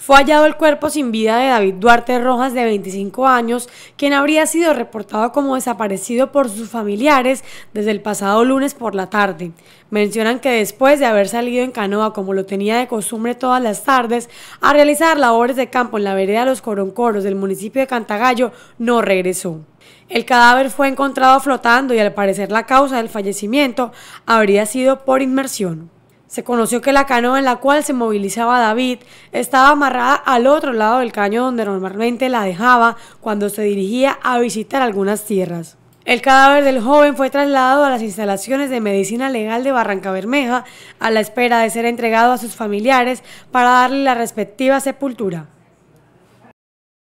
Fue hallado el cuerpo sin vida de David Duarte Rojas, de 25 años, quien habría sido reportado como desaparecido por sus familiares desde el pasado lunes por la tarde. Mencionan que después de haber salido en canoa, como lo tenía de costumbre todas las tardes, a realizar labores de campo en la vereda Los Coroncoros del municipio de Cantagallo, no regresó. El cadáver fue encontrado flotando y al parecer la causa del fallecimiento habría sido por inmersión. Se conoció que la canoa en la cual se movilizaba David estaba amarrada al otro lado del caño donde normalmente la dejaba cuando se dirigía a visitar algunas tierras. El cadáver del joven fue trasladado a las instalaciones de medicina legal de Barranca Bermeja a la espera de ser entregado a sus familiares para darle la respectiva sepultura.